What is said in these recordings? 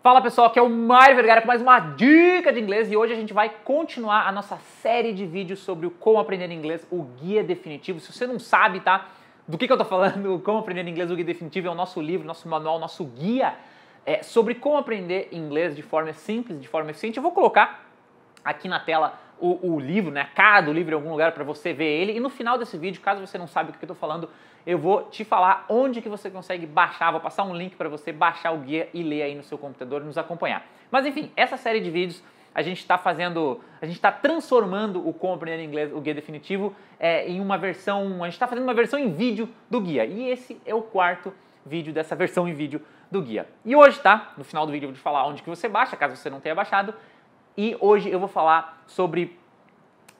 Fala pessoal, aqui é o Mário Vergara com mais uma dica de inglês e hoje a gente vai continuar a nossa série de vídeos sobre o Como Aprender Inglês, o Guia Definitivo. Se você não sabe, tá? Do que, que eu tô falando, o Como Aprender Inglês, o Guia Definitivo é o nosso livro, nosso manual, nosso guia é, sobre como aprender inglês de forma simples, de forma eficiente. Eu vou colocar aqui na tela o, o livro, né, a cara do livro em algum lugar para você ver ele. E no final desse vídeo, caso você não saiba o que eu estou falando, eu vou te falar onde que você consegue baixar, vou passar um link para você baixar o guia e ler aí no seu computador e nos acompanhar. Mas enfim, essa série de vídeos a gente está fazendo, a gente está transformando o compreender Inglês, o guia definitivo, é, em uma versão, a gente está fazendo uma versão em vídeo do guia. E esse é o quarto vídeo dessa versão em vídeo do guia. E hoje, tá? No final do vídeo eu vou te falar onde que você baixa, caso você não tenha baixado, e hoje eu vou falar sobre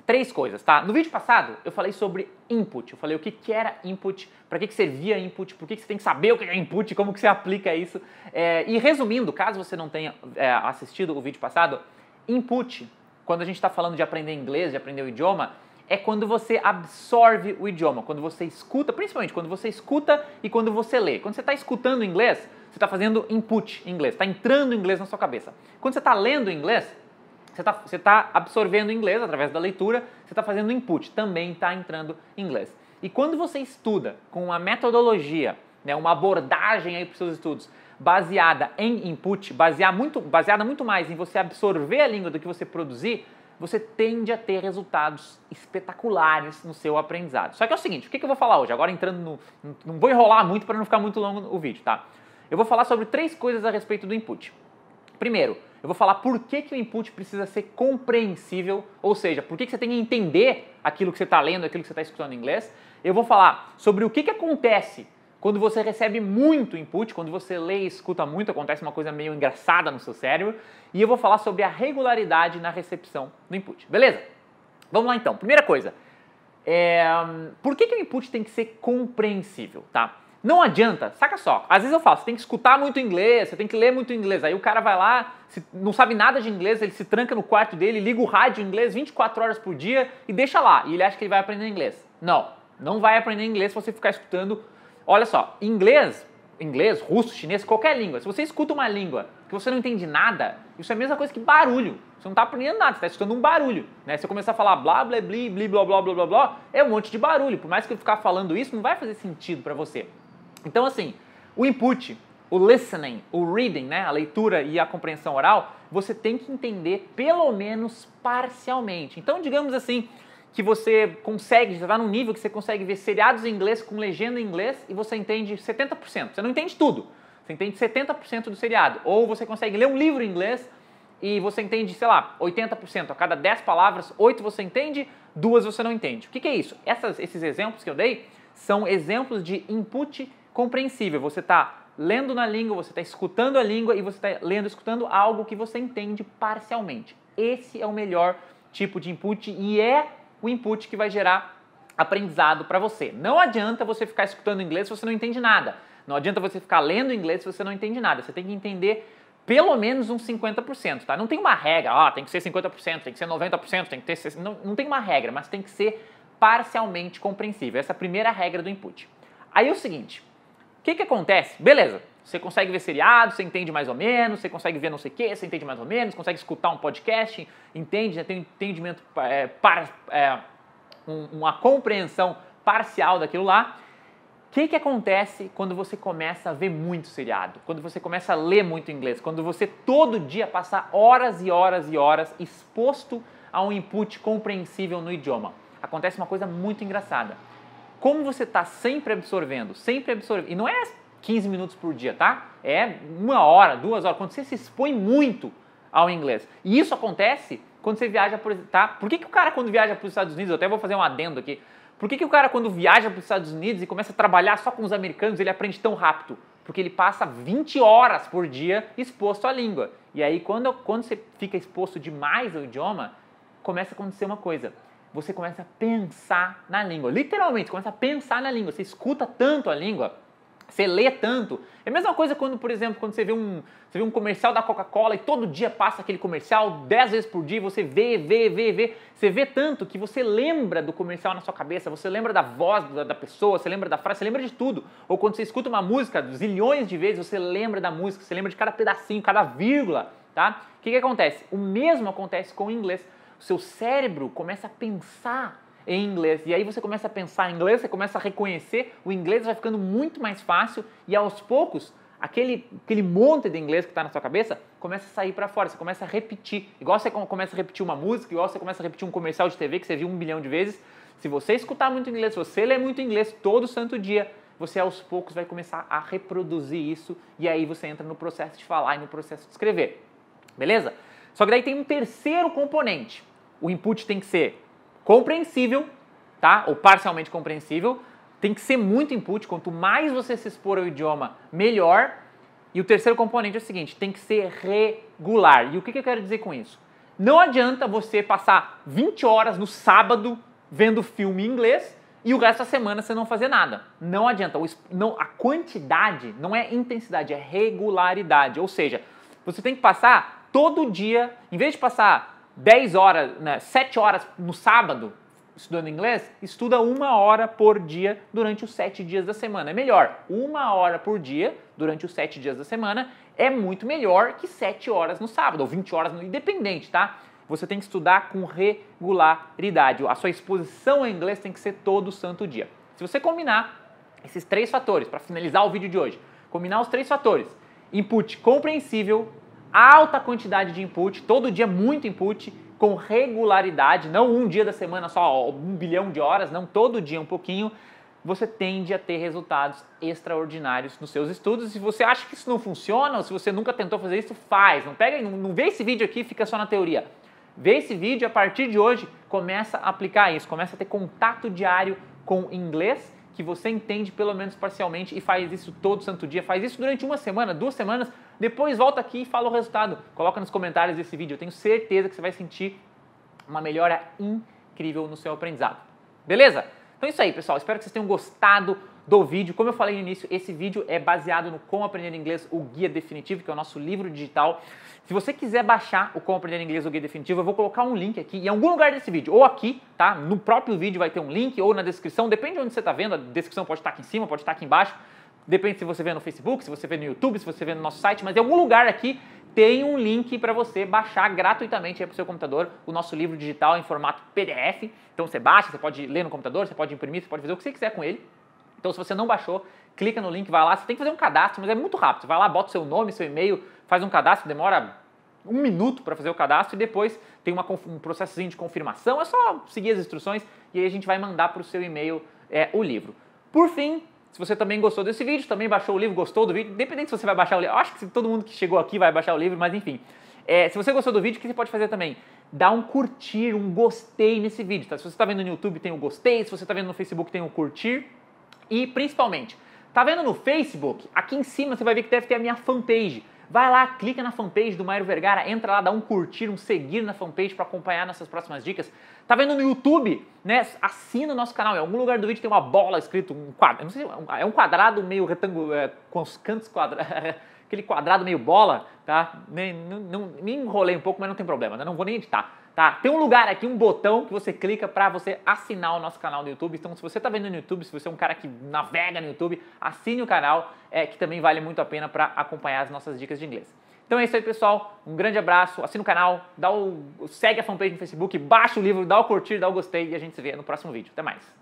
três coisas, tá? No vídeo passado eu falei sobre input, eu falei o que, que era input, para que, que servia input, por que, que você tem que saber o que é input, como que você aplica isso. É, e resumindo, caso você não tenha é, assistido o vídeo passado, input, quando a gente está falando de aprender inglês, de aprender o idioma, é quando você absorve o idioma, quando você escuta, principalmente quando você escuta e quando você lê. Quando você está escutando inglês, você está fazendo input em inglês, está entrando inglês na sua cabeça. Quando você está lendo inglês, você está você tá absorvendo inglês através da leitura, você está fazendo input, também está entrando inglês. E quando você estuda com uma metodologia, né, uma abordagem aí para os seus estudos, baseada em input, baseada muito, baseada muito mais em você absorver a língua do que você produzir, você tende a ter resultados espetaculares no seu aprendizado. Só que é o seguinte, o que eu vou falar hoje? Agora entrando no... Não vou enrolar muito para não ficar muito longo o vídeo, tá? Eu vou falar sobre três coisas a respeito do input. Primeiro, eu vou falar por que, que o input precisa ser compreensível, ou seja, por que, que você tem que entender aquilo que você está lendo, aquilo que você está escutando em inglês. Eu vou falar sobre o que, que acontece quando você recebe muito input, quando você lê e escuta muito, acontece uma coisa meio engraçada no seu cérebro. E eu vou falar sobre a regularidade na recepção do input. Beleza? Vamos lá então. Primeira coisa, é... Hum, por que, que o input tem que ser compreensível? Tá? Não adianta, saca só. Às vezes eu falo, você tem que escutar muito inglês, você tem que ler muito inglês. Aí o cara vai lá, se, não sabe nada de inglês, ele se tranca no quarto dele, liga o rádio inglês 24 horas por dia e deixa lá. E ele acha que ele vai aprender inglês. Não, não vai aprender inglês se você ficar escutando. Olha só, inglês, inglês, russo, chinês, qualquer língua. Se você escuta uma língua que você não entende nada, isso é a mesma coisa que barulho. Você não está aprendendo nada, você está escutando um barulho. Né? Se você começar a falar blá, blá, blá, blá, blá, blá, blá, blá, é um monte de barulho. Por mais que eu ficar falando isso, não vai fazer sentido para você. Então, assim, o input, o listening, o reading, né, a leitura e a compreensão oral, você tem que entender pelo menos parcialmente. Então, digamos assim, que você consegue, você está num nível que você consegue ver seriados em inglês com legenda em inglês e você entende 70%. Você não entende tudo, você entende 70% do seriado. Ou você consegue ler um livro em inglês e você entende, sei lá, 80%. A cada 10 palavras, 8 você entende, 2 você não entende. O que, que é isso? Essas, esses exemplos que eu dei são exemplos de input compreensível. Você está lendo na língua, você está escutando a língua e você está lendo, escutando algo que você entende parcialmente. Esse é o melhor tipo de input e é o input que vai gerar aprendizado para você. Não adianta você ficar escutando inglês se você não entende nada. Não adianta você ficar lendo inglês se você não entende nada. Você tem que entender pelo menos uns 50%, tá? Não tem uma regra, ó, ah, tem que ser 50%, tem que ser 90%, tem que ter... Não, não tem uma regra, mas tem que ser parcialmente compreensível. Essa é a primeira regra do input. Aí é o seguinte, que, que acontece? Beleza, você consegue ver seriado, você entende mais ou menos, você consegue ver não sei o que, você entende mais ou menos, consegue escutar um podcast, entende, né, tem um entendimento, é, para, é, uma compreensão parcial daquilo lá. O que, que acontece quando você começa a ver muito seriado? Quando você começa a ler muito inglês? Quando você todo dia passa horas e horas e horas exposto a um input compreensível no idioma? Acontece uma coisa muito engraçada. Como você está sempre absorvendo, sempre absorvendo, e não é 15 minutos por dia, tá? É uma hora, duas horas, quando você se expõe muito ao inglês. E isso acontece quando você viaja por. Tá? Por que, que o cara, quando viaja para os Estados Unidos, eu até vou fazer um adendo aqui. Por que, que o cara, quando viaja para os Estados Unidos e começa a trabalhar só com os americanos, ele aprende tão rápido? Porque ele passa 20 horas por dia exposto à língua. E aí, quando, quando você fica exposto demais ao idioma, começa a acontecer uma coisa você começa a pensar na língua. Literalmente, começa a pensar na língua. Você escuta tanto a língua, você lê tanto. É a mesma coisa quando, por exemplo, quando você vê um, você vê um comercial da Coca-Cola e todo dia passa aquele comercial dez vezes por dia, você vê, vê, vê, vê. Você vê tanto que você lembra do comercial na sua cabeça, você lembra da voz da, da pessoa, você lembra da frase, você lembra de tudo. Ou quando você escuta uma música zilhões de vezes, você lembra da música, você lembra de cada pedacinho, cada vírgula, tá? O que, que acontece? O mesmo acontece com o inglês seu cérebro começa a pensar em inglês. E aí você começa a pensar em inglês, você começa a reconhecer, o inglês vai ficando muito mais fácil e aos poucos aquele, aquele monte de inglês que está na sua cabeça começa a sair para fora, você começa a repetir. Igual você começa a repetir uma música, igual você começa a repetir um comercial de TV que você viu um bilhão de vezes. Se você escutar muito inglês, se você ler muito inglês todo santo dia, você aos poucos vai começar a reproduzir isso e aí você entra no processo de falar e no processo de escrever. Beleza? Só que daí tem um terceiro componente o input tem que ser compreensível, tá? Ou parcialmente compreensível. Tem que ser muito input, quanto mais você se expor ao idioma, melhor. E o terceiro componente é o seguinte, tem que ser regular. E o que, que eu quero dizer com isso? Não adianta você passar 20 horas no sábado vendo filme em inglês e o resto da semana você não fazer nada. Não adianta. Não, a quantidade não é intensidade, é regularidade. Ou seja, você tem que passar todo dia, em vez de passar 10 horas, né, 7 horas no sábado estudando inglês, estuda uma hora por dia durante os sete dias da semana. É melhor, uma hora por dia durante os sete dias da semana é muito melhor que 7 horas no sábado, ou 20 horas no independente, tá? Você tem que estudar com regularidade. A sua exposição ao inglês tem que ser todo santo dia. Se você combinar esses três fatores, para finalizar o vídeo de hoje, combinar os três fatores, input compreensível, alta quantidade de input, todo dia muito input, com regularidade, não um dia da semana só um bilhão de horas, não todo dia um pouquinho, você tende a ter resultados extraordinários nos seus estudos. Se você acha que isso não funciona, ou se você nunca tentou fazer isso, faz. Não pega, não, não vê esse vídeo aqui, fica só na teoria. Vê esse vídeo a partir de hoje, começa a aplicar isso, começa a ter contato diário com inglês que você entende pelo menos parcialmente e faz isso todo santo dia, faz isso durante uma semana, duas semanas, depois volta aqui e fala o resultado. Coloca nos comentários desse vídeo. Eu tenho certeza que você vai sentir uma melhora incrível no seu aprendizado. Beleza? Então é isso aí, pessoal. Espero que vocês tenham gostado do vídeo. Como eu falei no início, esse vídeo é baseado no Como Aprender Inglês, o Guia Definitivo, que é o nosso livro digital. Se você quiser baixar o Como Aprender Inglês, o Guia Definitivo, eu vou colocar um link aqui em algum lugar desse vídeo, ou aqui, tá? No próprio vídeo vai ter um link, ou na descrição, depende de onde você está vendo, a descrição pode estar aqui em cima, pode estar aqui embaixo. Depende se você vê no Facebook, se você vê no YouTube, se você vê no nosso site, mas em algum lugar aqui tem um link para você baixar gratuitamente para o seu computador o nosso livro digital em formato PDF. Então você baixa, você pode ler no computador, você pode imprimir, você pode fazer o que você quiser com ele. Então se você não baixou, clica no link, vai lá. Você tem que fazer um cadastro, mas é muito rápido. Você vai lá, bota seu nome, seu e-mail, faz um cadastro, demora um minuto para fazer o cadastro e depois tem uma, um processozinho de confirmação. É só seguir as instruções e aí a gente vai mandar para o seu e-mail é, o livro. Por fim, se você também gostou desse vídeo, também baixou o livro, gostou do vídeo, independente se você vai baixar o livro, acho que todo mundo que chegou aqui vai baixar o livro, mas enfim. É, se você gostou do vídeo, o que você pode fazer também? Dá um curtir, um gostei nesse vídeo, tá? Se você está vendo no YouTube, tem o um gostei, se você está vendo no Facebook, tem o um curtir. E principalmente, tá vendo no Facebook? Aqui em cima você vai ver que deve ter a minha fanpage. Vai lá, clica na fanpage do Mairo Vergara, entra lá, dá um curtir, um seguir na fanpage para acompanhar nossas próximas dicas. Tá vendo no YouTube? né, assina o nosso canal. Em algum lugar do vídeo tem uma bola escrito, um quadro, não sei, é um quadrado meio retângulo, é, com os cantos quadrados, aquele quadrado meio bola, tá? Nem, não, me enrolei um pouco, mas não tem problema, né? não vou nem editar. Tá? Tem um lugar aqui, um botão que você clica para você assinar o nosso canal no YouTube. Então, se você está vendo no YouTube, se você é um cara que navega no YouTube, assine o canal, é, que também vale muito a pena para acompanhar as nossas dicas de inglês. Então é isso aí, pessoal. Um grande abraço, assina o canal, dá o, segue a fanpage no Facebook, baixa o livro, dá o curtir, dá o gostei e a gente se vê no próximo vídeo. Até mais!